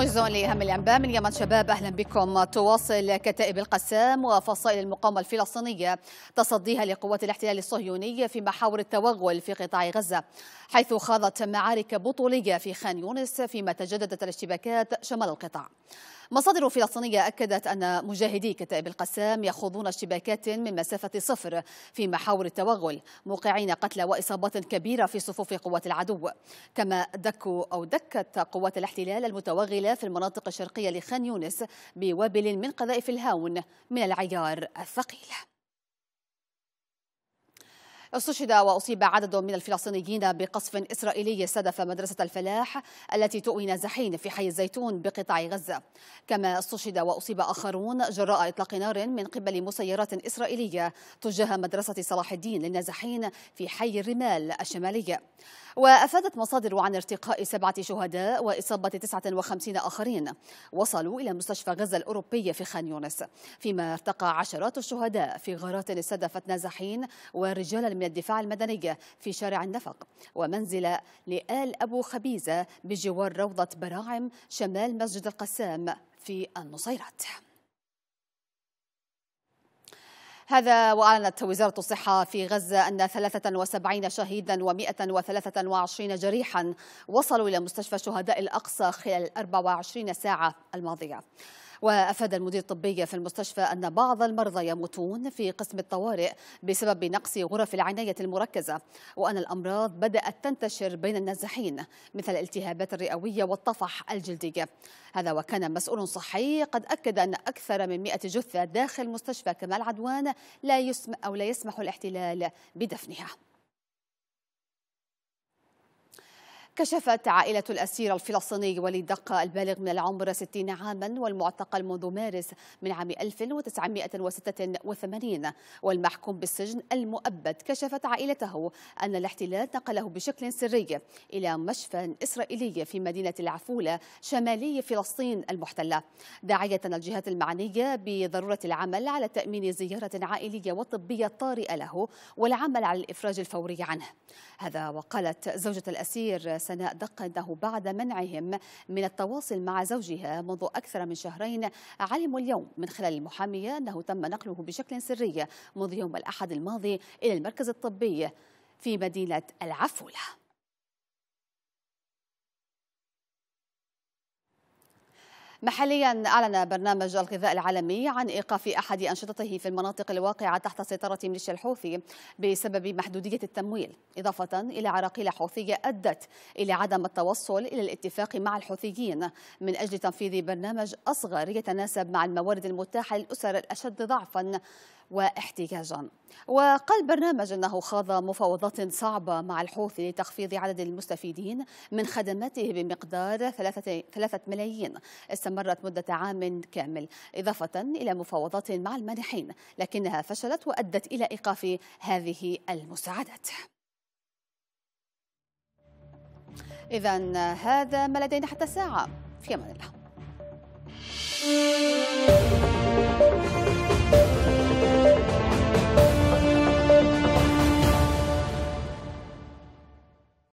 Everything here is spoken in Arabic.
موج لأهم الأنباء من يمن شباب أهلا بكم تواصل كتائب القسام وفصائل المقاومة الفلسطينية تصديها لقوات الاحتلال الصهيوني في محاور التوغل في قطاع غزة حيث خاضت معارك بطولية في خان يونس فيما تجددت الاشتباكات شمال القطاع مصادر فلسطينية أكدت أن مجاهدي كتائب القسام يخوضون اشتباكات من مسافة صفر في محاور التوغل موقعين قتلى وإصابات كبيرة في صفوف قوات العدو كما دكوا أو دكت قوات الاحتلال المتوغلة في المناطق الشرقية لخان يونس بوابل من قذائف الهاون من العيار الثقيل استشهد وأصيب عدد من الفلسطينيين بقصف إسرائيلي استهدف مدرسة الفلاح التي تؤوي نازحين في حي الزيتون بقطاع غزة كما استشهد وأصيب آخرون جراء إطلاق نار من قبل مسيرات إسرائيلية تجاه مدرسة صلاح الدين للنازحين في حي الرمال الشماليه وأفادت مصادر عن ارتقاء سبعة شهداء وإصابة 59 آخرين وصلوا إلى مستشفى غزة الأوروبية في خان يونس فيما ارتقى عشرات الشهداء في غارات استهدفت نازحين ورجال من الدفاع المدني في شارع النفق ومنزل لآل أبو خبيزة بجوار روضة براعم شمال مسجد القسام في النصيرات هذا وأعلنت وزارة الصحة في غزة أن 73 شهيدا و123 جريحا وصلوا إلى مستشفى شهداء الأقصى خلال 24 ساعة الماضية وأفاد المدير الطبي في المستشفى أن بعض المرضى يموتون في قسم الطوارئ بسبب نقص غرف العناية المركزة وأن الأمراض بدأت تنتشر بين النازحين مثل الالتهابات الرئوية والطفح الجلدية هذا وكان مسؤول صحي قد أكد أن أكثر من 100 جثة داخل مستشفى كمال عدوان لا يسمح أو لا يسمح الاحتلال بدفنها كشفت عائلة الأسير الفلسطيني وليد دقة البالغ من العمر 60 عاما والمعتقل منذ مارس من عام 1986 والمحكوم بالسجن المؤبد كشفت عائلته أن الاحتلال نقله بشكل سري إلى مشفى إسرائيلي في مدينة العفولة شمالي فلسطين المحتلة داعية الجهات المعنية بضرورة العمل على تأمين زيارة عائلية وطبية طارئة له والعمل على الإفراج الفوري عنه هذا وقالت زوجة الأسير سناء دقنه بعد منعهم من التواصل مع زوجها منذ أكثر من شهرين علموا اليوم من خلال المحامية أنه تم نقله بشكل سري منذ يوم الأحد الماضي إلى المركز الطبي في مدينة العفولة محليا أعلن برنامج الغذاء العالمي عن إيقاف أحد أنشطته في المناطق الواقعة تحت سيطرة ميليشيا الحوثي بسبب محدودية التمويل إضافة إلى عراقيل حوثية أدت إلى عدم التوصل إلى الاتفاق مع الحوثيين من أجل تنفيذ برنامج أصغر يتناسب مع الموارد المتاحة للأسر الأشد ضعفا واحتجاجا وقال برنامج أنه خاض مفاوضات صعبة مع الحوثي لتخفيض عدد المستفيدين من خدماته بمقدار ثلاثة, ثلاثة ملايين استمرت مدة عام كامل إضافة إلى مفاوضات مع المانحين لكنها فشلت وأدت إلى إيقاف هذه المساعدات إذا هذا ما لدينا حتى الساعة في أمان الله